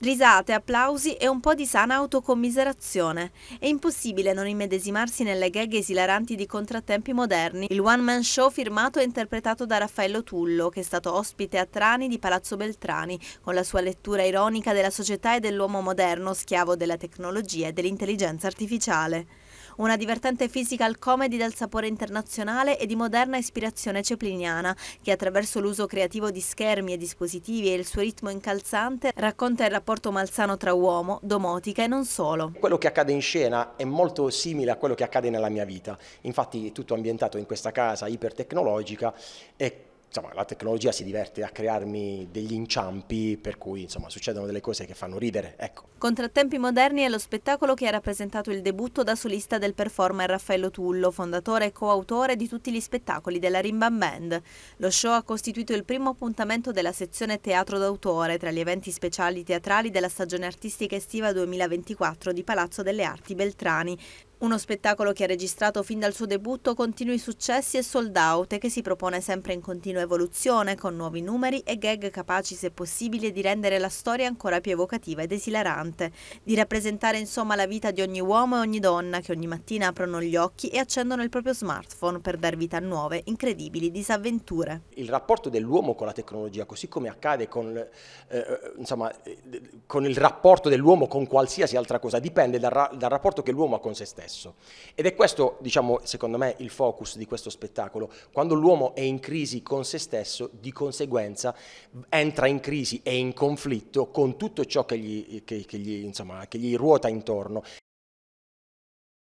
Risate, applausi e un po' di sana autocommiserazione. È impossibile non immedesimarsi nelle gag esilaranti di contrattempi moderni. Il one-man show firmato e interpretato da Raffaello Tullo, che è stato ospite a Trani di Palazzo Beltrani, con la sua lettura ironica della società e dell'uomo moderno, schiavo della tecnologia e dell'intelligenza artificiale una divertente physical comedy dal sapore internazionale e di moderna ispirazione cepliniana, che attraverso l'uso creativo di schermi e dispositivi e il suo ritmo incalzante racconta il rapporto malsano tra uomo, domotica e non solo. Quello che accade in scena è molto simile a quello che accade nella mia vita, infatti tutto ambientato in questa casa ipertecnologica e insomma, la tecnologia si diverte a crearmi degli inciampi per cui insomma, succedono delle cose che fanno ridere. Ecco. Contrattempi moderni è lo spettacolo che ha rappresentato il debutto da solista del performer Raffaello Tullo, fondatore e coautore di tutti gli spettacoli della Rimba Band. Lo show ha costituito il primo appuntamento della sezione teatro d'autore tra gli eventi speciali teatrali della stagione artistica estiva 2024 di Palazzo delle Arti Beltrani, uno spettacolo che ha registrato fin dal suo debutto continui successi e sold out e che si propone sempre in continua evoluzione con nuovi numeri e gag capaci se possibile di rendere la storia ancora più evocativa ed esilarante, di rappresentare insomma la vita di ogni uomo e ogni donna che ogni mattina aprono gli occhi e accendono il proprio smartphone per dar vita a nuove, incredibili disavventure. Il rapporto dell'uomo con la tecnologia, così come accade con eh, eh insomma, eh, con il rapporto dell'uomo con qualsiasi altra cosa, dipende dal, ra dal, rapporto che l'uomo ha con se stesso. Ed è questo, diciamo, secondo me, il focus di questo spettacolo. Quando l'uomo è in crisi con se stesso, di conseguenza entra in crisi e in conflitto con tutto ciò che gli, che, che gli, insomma, che gli ruota intorno